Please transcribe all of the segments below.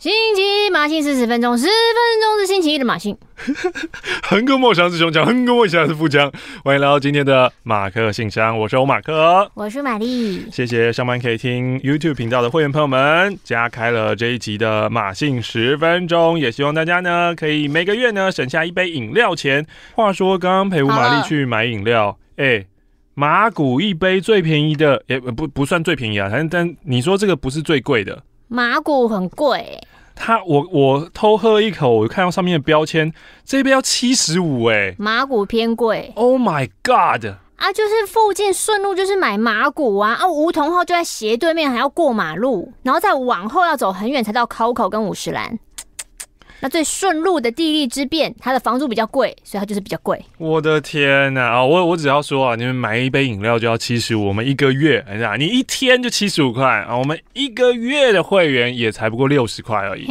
星期一马信四十分钟，十分钟是星期一的马信。横哥莫想是穷强，横哥莫想是富强。欢迎来到今天的马克信箱，我是欧马克，我是玛丽。谢谢上班可以听 YouTube 频道的会员朋友们加开了这一集的马信十分钟，也希望大家呢可以每个月呢省下一杯饮料钱。话说刚刚陪吴玛丽去买饮料，哎。马古一杯最便宜的，也不不算最便宜啊，反正但你说这个不是最贵的，马古很贵。他我我偷喝一口，我看到上面的标签，这一杯要七十五哎，马古偏贵。Oh my god！啊，就是附近顺路就是买马古啊啊，梧桐号就在斜对面，还要过马路，然后再往后要走很远才到 Coco 跟五十兰。那最顺路的地利之便，它的房租比较贵，所以它就是比较贵。我的天呐！啊，我我只要说啊，你们买一杯饮料就要七十五，我们一个月，哎呀，你一天就七十五块啊，我们一个月的会员也才不过六十块而已。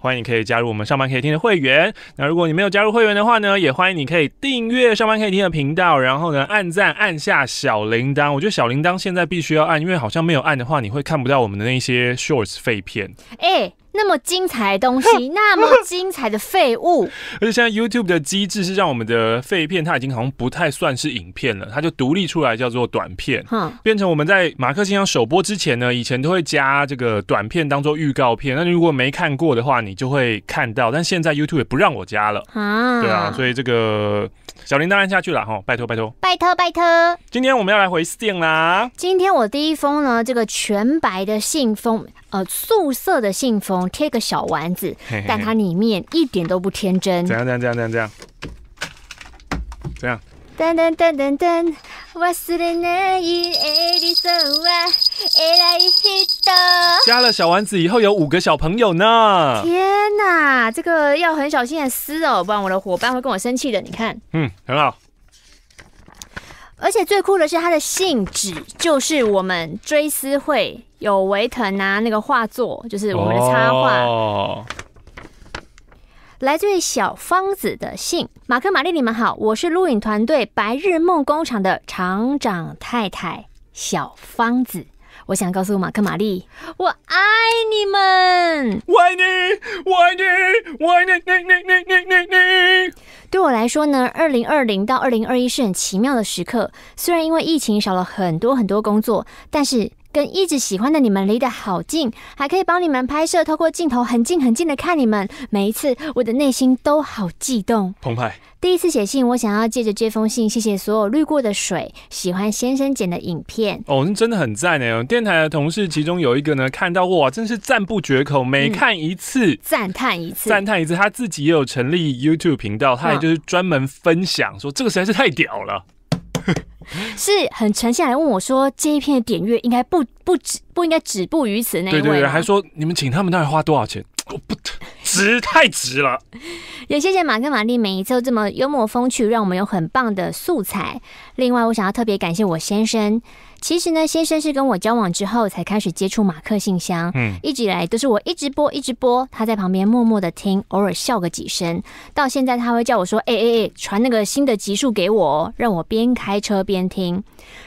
欢迎你可以加入我们上班可以听的会员。那如果你没有加入会员的话呢，也欢迎你可以订阅上班可以听的频道，然后呢按赞，按下小铃铛。我觉得小铃铛现在必须要按，因为好像没有按的话，你会看不到我们的那些 shorts 废片。哎。那么精彩的东西，那么精彩的废物。而且现在 YouTube 的机制是让我们的废片，它已经好像不太算是影片了，它就独立出来叫做短片。嗯，变成我们在马克先生首播之前呢，以前都会加这个短片当做预告片。那你如果没看过的话，你就会看到。但现在 YouTube 也不让我加了啊。对啊，所以这个小铃铛按下去了哈，拜托拜托，拜托拜托。今天我们要来回信啦。今天我第一封呢，这个全白的信封，呃，素色的信封。贴个小丸子，但它里面一点都不天真。怎样？怎样？怎样？怎样？怎样？这样。加了小丸子以后，有五个小朋友呢。天哪，这个要很小心的撕哦，不然我的伙伴会跟我生气的。你看，嗯，很好。而且最酷的是，它的信纸就是我们追思会。有维腾啊，那个画作就是我们的插画，来自于小方子的信。马克、玛丽，你们好，我是录影团队白日梦工厂的厂长太太小方子，我想告诉马克、玛丽，我爱你们，我爱你，我爱你，我爱你，你你你你你你。对我来说呢，二零二零到二零二一是很奇妙的时刻，虽然因为疫情少了很多很多工作，但是。跟一直喜欢的你们离得好近，还可以帮你们拍摄，透过镜头很近很近的看你们。每一次我的内心都好悸动。澎湃，第一次写信，我想要借着这封信，谢谢所有滤过的水，喜欢先生剪的影片。哦，那真的很赞呢。电台的同事其中有一个呢，看到哇，真的是赞不绝口。每看一次，赞叹一次，赞叹一次。他自己也有成立 YouTube 频道，他也就是专门分享说这个实在是太屌了。是很沉下来问我说：“这一片的点阅应该不不止不应该止步于此。”那位对对对，还说你们请他们到底花多少钱？不值，太值了。也谢谢马克、玛丽每一次都这么幽默风趣，让我们有很棒的素材。另外，我想要特别感谢我先生。其实呢，先生是跟我交往之后才开始接触马克信箱。嗯，一直以来都是我一直播一直播，他在旁边默默的听，偶尔笑个几声。到现在他会叫我说：“哎哎哎，传那个新的集数给我，让我边开车边听。”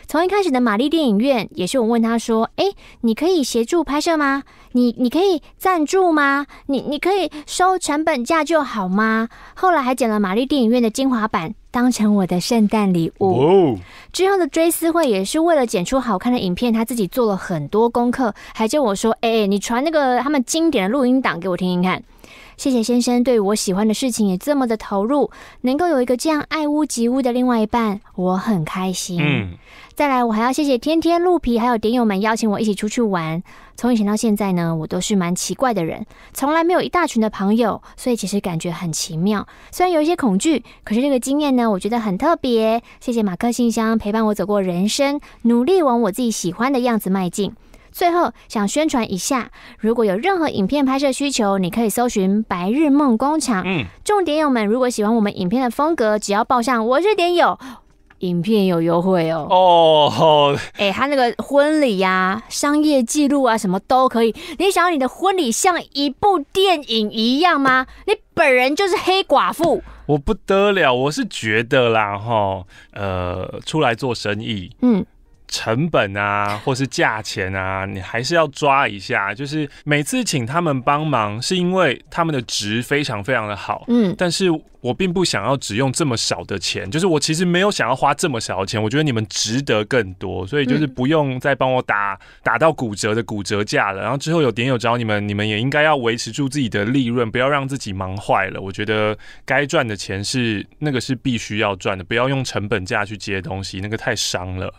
从一开始的《玛丽电影院》，也是我问他说：“哎，你可以协助拍摄吗？你你可以赞助吗？你你可以收成本价就好吗？”后来还剪了《玛丽电影院》的精华版。当成我的圣诞礼物。之后的追思会也是为了剪出好看的影片，他自己做了很多功课，还叫我说：“哎，你传那个他们经典的录音档给我听听看。”谢谢先生对我喜欢的事情也这么的投入，能够有一个这样爱屋及乌的另外一半，我很开心。嗯，再来我还要谢谢天天鹿皮还有点友们邀请我一起出去玩。从以前到现在呢，我都是蛮奇怪的人，从来没有一大群的朋友，所以其实感觉很奇妙。虽然有一些恐惧，可是这个经验呢，我觉得很特别。谢谢马克信箱陪伴我走过人生，努力往我自己喜欢的样子迈进。最后想宣传一下，如果有任何影片拍摄需求，你可以搜寻“白日梦工厂”。嗯，重点友们，如果喜欢我们影片的风格，只要报上我是点友，影片有优惠哦。哦，哎，他那个婚礼呀、商业记录啊，什么都可以。你想要你的婚礼像一部电影一样吗？你本人就是黑寡妇。我不得了，我是觉得啦，哈，呃，出来做生意，嗯。成本啊，或是价钱啊，你还是要抓一下。就是每次请他们帮忙，是因为他们的值非常非常的好。嗯，但是我并不想要只用这么少的钱。就是我其实没有想要花这么少的钱。我觉得你们值得更多，所以就是不用再帮我打打到骨折的骨折价了。然后之后有点友找你们，你们也应该要维持住自己的利润，不要让自己忙坏了。我觉得该赚的钱是那个是必须要赚的，不要用成本价去接东西，那个太伤了。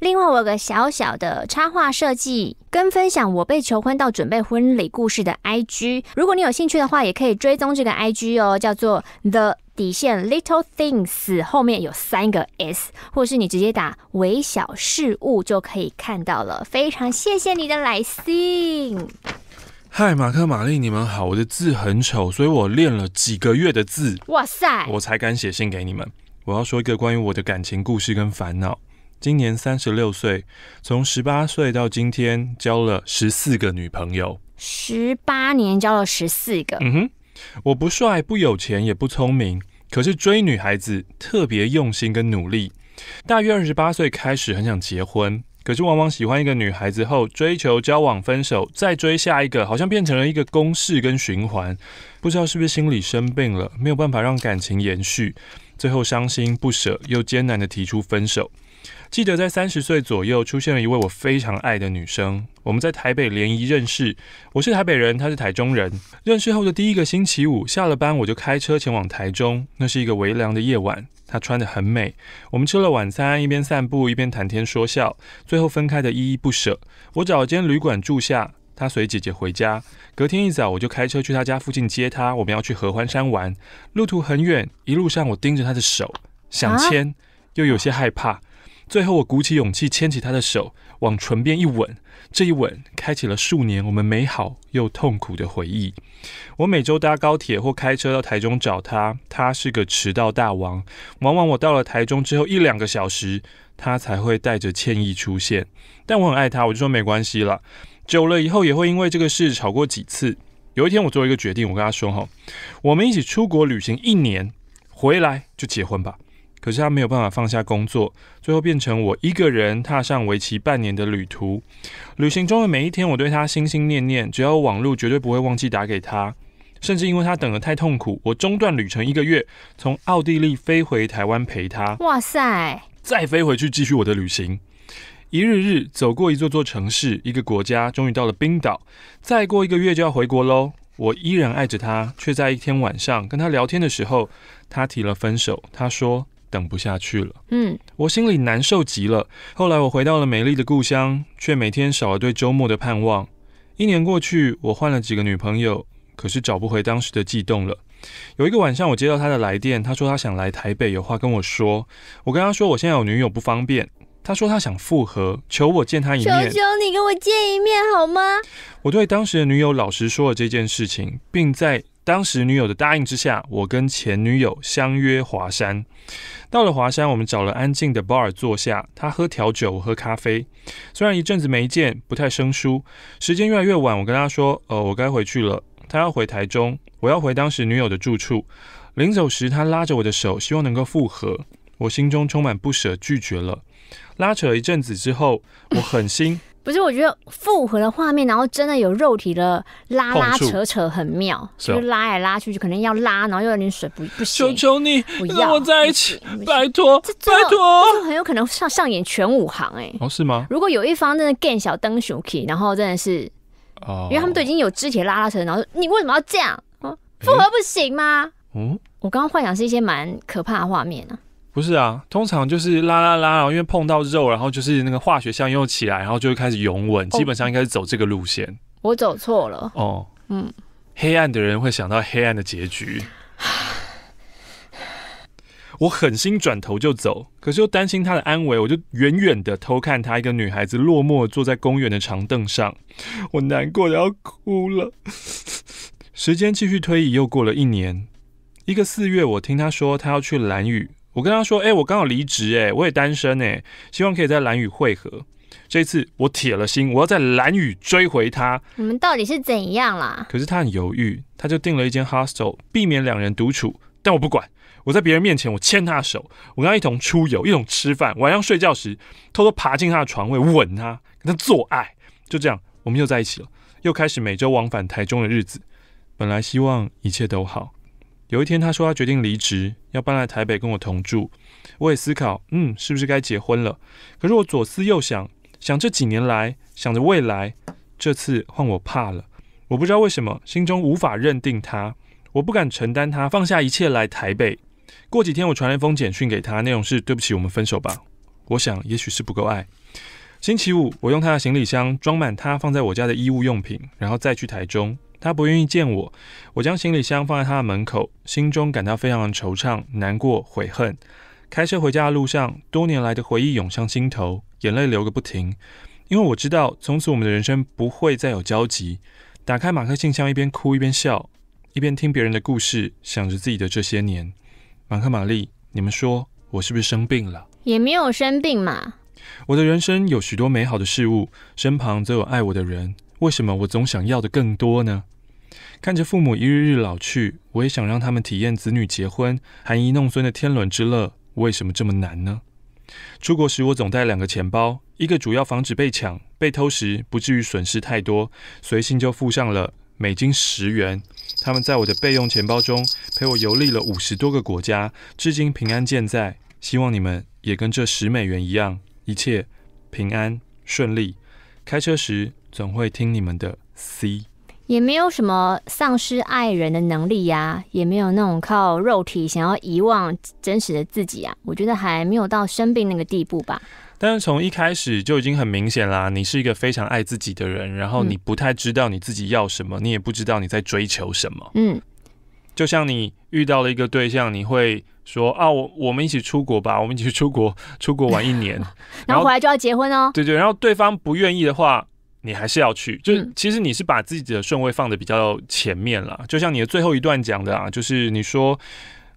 另外，我有个小小的插画设计跟分享，我被求婚到准备婚礼故事的 IG，如果你有兴趣的话，也可以追踪这个 IG 哦，叫做 The 底线 Little Things，后面有三个 S，或是你直接打微小事物就可以看到了。非常谢谢你的来信。嗨，马克、玛丽，你们好。我的字很丑，所以我练了几个月的字，哇塞，我才敢写信给你们。我要说一个关于我的感情故事跟烦恼。今年三十六岁，从十八岁到今天交了十四个女朋友，十八年交了十四个。嗯哼，我不帅、不有钱、也不聪明，可是追女孩子特别用心跟努力。大约二十八岁开始很想结婚，可是往往喜欢一个女孩子后，追求、交往、分手，再追下一个，好像变成了一个公式跟循环。不知道是不是心理生病了，没有办法让感情延续，最后伤心不舍，又艰难的提出分手。记得在三十岁左右，出现了一位我非常爱的女生。我们在台北联谊认识，我是台北人，她是台中人。认识后的第一个星期五，下了班我就开车前往台中。那是一个微凉的夜晚，她穿得很美。我们吃了晚餐，一边散步一边谈天说笑，最后分开的依依不舍。我找了间旅馆住下，她随姐姐回家。隔天一早，我就开车去她家附近接她。我们要去合欢山玩，路途很远，一路上我盯着她的手，想牵，又有些害怕。最后，我鼓起勇气牵起他的手，往唇边一吻。这一吻开启了数年我们美好又痛苦的回忆。我每周搭高铁或开车到台中找他，他是个迟到大王，往往我到了台中之后一两个小时，他才会带着歉意出现。但我很爱他，我就说没关系了。久了以后也会因为这个事吵过几次。有一天我做一个决定，我跟他说：“哈，我们一起出国旅行一年，回来就结婚吧。”可是他没有办法放下工作，最后变成我一个人踏上为期半年的旅途。旅行中的每一天，我对他心心念念，只要网路绝对不会忘记打给他。甚至因为他等得太痛苦，我中断旅程一个月，从奥地利飞回台湾陪他。哇塞！再飞回去继续我的旅行，一日日走过一座座城市，一个国家，终于到了冰岛。再过一个月就要回国喽。我依然爱着他，却在一天晚上跟他聊天的时候，他提了分手。他说。等不下去了，嗯，我心里难受极了。后来我回到了美丽的故乡，却每天少了对周末的盼望。一年过去，我换了几个女朋友，可是找不回当时的悸动了。有一个晚上，我接到他的来电，他说他想来台北，有话跟我说。我跟他说我现在有女友，不方便。他说他想复合，求我见他一面。求求你跟我见一面好吗？我对当时的女友老实说了这件事情，并在。当时女友的答应之下，我跟前女友相约华山。到了华山，我们找了安静的 bar 坐下，他喝调酒，我喝咖啡。虽然一阵子没见，不太生疏。时间越来越晚，我跟他说：“呃，我该回去了。”他要回台中，我要回当时女友的住处。临走时，他拉着我的手，希望能够复合。我心中充满不舍，拒绝了。拉扯一阵子之后，我狠心。不是，我觉得复合的画面，然后真的有肉体的拉拉扯扯很妙，就拉来拉去，就可能要拉，然后又有点水不不行。求求你，不要我在一起，拜托，拜托，就很有可能上上演全武行哎。哦，是吗？如果有一方真的跟小登熊 h k 然后真的是哦，因为他们都已经有肢体拉拉扯，然后你为什么要这样啊？复合不行吗？嗯，我刚刚幻想是一些蛮可怕的画面呢。不是啊，通常就是拉拉拉，然后因为碰到肉，然后就是那个化学香又起来，然后就会开始拥吻，基本上应该是走这个路线。我走错了哦，嗯。黑暗的人会想到黑暗的结局。我狠心转头就走，可是又担心他的安危，我就远远的偷看他，一个女孩子落寞坐在公园的长凳上，我难过要哭了。时间继续推移，又过了一年，一个四月，我听他说他要去蓝屿。我跟他说：“哎，我刚好离职，哎，我也单身，哎，希望可以在蓝宇汇合。这次我铁了心，我要在蓝宇追回他。你们到底是怎样啦？”可是他很犹豫，他就订了一间 hostel，避免两人独处。但我不管，我在别人面前我牵他的手，我跟他一同出游，一同吃饭，晚上睡觉时偷偷爬进他的床位吻他，跟他做爱。就这样，我们又在一起了，又开始每周往返台中的日子。本来希望一切都好。有一天，他说他决定离职，要搬来台北跟我同住。我也思考，嗯，是不是该结婚了？可是我左思右想，想这几年来，想着未来，这次换我怕了。我不知道为什么，心中无法认定他，我不敢承担他放下一切来台北。过几天，我传来封简讯给他，内容是对不起，我们分手吧。我想，也许是不够爱。星期五，我用他的行李箱装满他放在我家的衣物用品，然后再去台中。他不愿意见我，我将行李箱放在他的门口，心中感到非常的惆怅、难过、悔恨。开车回家的路上，多年来的回忆涌上心头，眼泪流个不停。因为我知道，从此我们的人生不会再有交集。打开马克信箱，一边哭一边笑，一边听别人的故事，想着自己的这些年。马克、玛丽，你们说我是不是生病了？也没有生病嘛。我的人生有许多美好的事物，身旁都有爱我的人。为什么我总想要的更多呢？看着父母一日日老去，我也想让他们体验子女结婚、含饴弄孙的天伦之乐。为什么这么难呢？出国时我总带两个钱包，一个主要防止被抢、被偷时不至于损失太多，随性就付上了美金十元。他们在我的备用钱包中陪我游历了五十多个国家，至今平安健在。希望你们也跟这十美元一样，一切平安顺利。开车时。总会听你们的 C，也没有什么丧失爱人的能力呀，也没有那种靠肉体想要遗忘真实的自己啊，我觉得还没有到生病那个地步吧。但是从一开始就已经很明显啦，你是一个非常爱自己的人，然后你不太知道你自己要什么，你也不知道你在追求什么。嗯，就像你遇到了一个对象，你会说啊，我我们一起出国吧，我们一起去出国，出国玩一年，然后回来就要结婚哦。对对，然后对方不愿意的话。你还是要去，就是其实你是把自己的顺位放的比较前面了。就像你的最后一段讲的啊，就是你说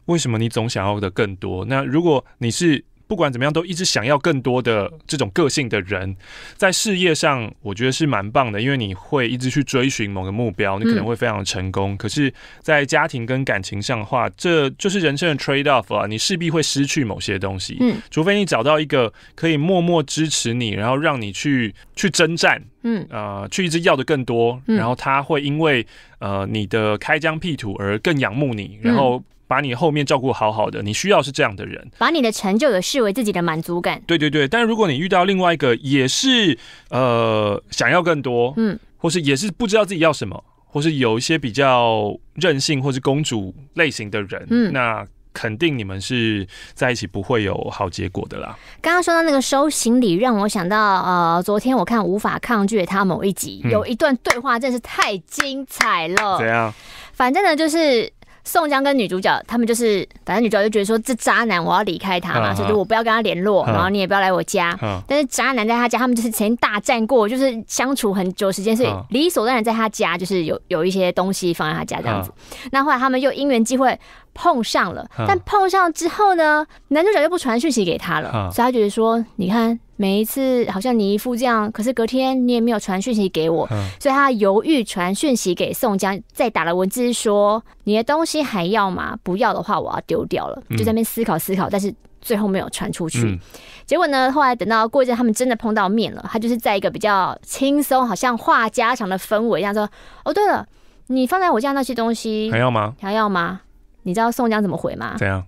为什么你总想要的更多？那如果你是。不管怎么样，都一直想要更多的这种个性的人，在事业上，我觉得是蛮棒的，因为你会一直去追寻某个目标，你可能会非常成功。可是，在家庭跟感情上的话，这就是人生的 trade off 啊，你势必会失去某些东西。嗯，除非你找到一个可以默默支持你，然后让你去去征战，嗯，呃，去一直要的更多，然后他会因为呃你的开疆辟土而更仰慕你，然后。把你后面照顾好好的，你需要是这样的人。把你的成就也视为自己的满足感。对对对，但如果你遇到另外一个也是呃想要更多，嗯，或是也是不知道自己要什么，或是有一些比较任性或是公主类型的人，嗯，那肯定你们是在一起不会有好结果的啦。刚刚说到那个收行李，让我想到呃，昨天我看《无法抗拒》他某一集有一段对话，真是太精彩了。怎样？反正呢，就是。宋江跟女主角，他们就是反正女主角就觉得说这渣男我要离开他嘛，就是我不要跟他联络，然后你也不要来我家。但是渣男在他家，他们就是曾经大战过，就是相处很久时间，所以理所当然在他家，就是有有一些东西放在他家这样子。那后来他们又因缘际会。碰上了，但碰上之后呢，男主角就不传讯息给他了，所以他觉得说，你看每一次好像你一副这样，可是隔天你也没有传讯息给我，所以他犹豫传讯息给宋江，再打了文字说，你的东西还要吗？不要的话我要丢掉了，就在那边思考思考，但是最后没有传出去。结果呢，后来等到过一阵他们真的碰到面了，他就是在一个比较轻松，好像话家常的氛围一样，说，哦对了，你放在我家那些东西还要吗？还要吗？你知道宋江怎么回吗？怎样？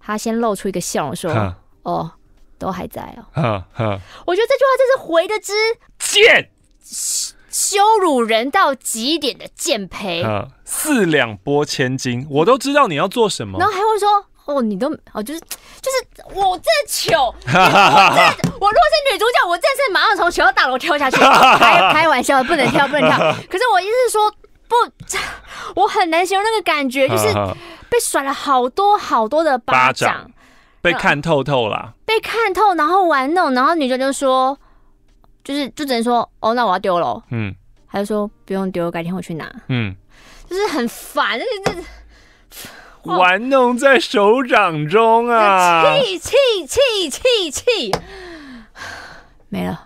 他先露出一个笑容说：“哦，都还在哦。”我觉得这句话真是回的之贱，羞辱人到极点的贱赔。四两拨千斤，我都知道你要做什么。然后还会说：“哦，你都……哦，就是就是，我这糗，我这……我果是女主角，我这次马上从学校大楼跳下去。”开玩笑，不能跳，不能跳。可是我意思是说，不，我很难形容那个感觉，就是。被甩了好多好多的巴掌，被看透透了，被看透，然后玩弄，然后女生就说，就是就只能说，哦，那我要丢了，嗯，他就说不用丢，改天我去拿，嗯，就是很烦，就是玩弄在手掌中啊，气气气气气，没了。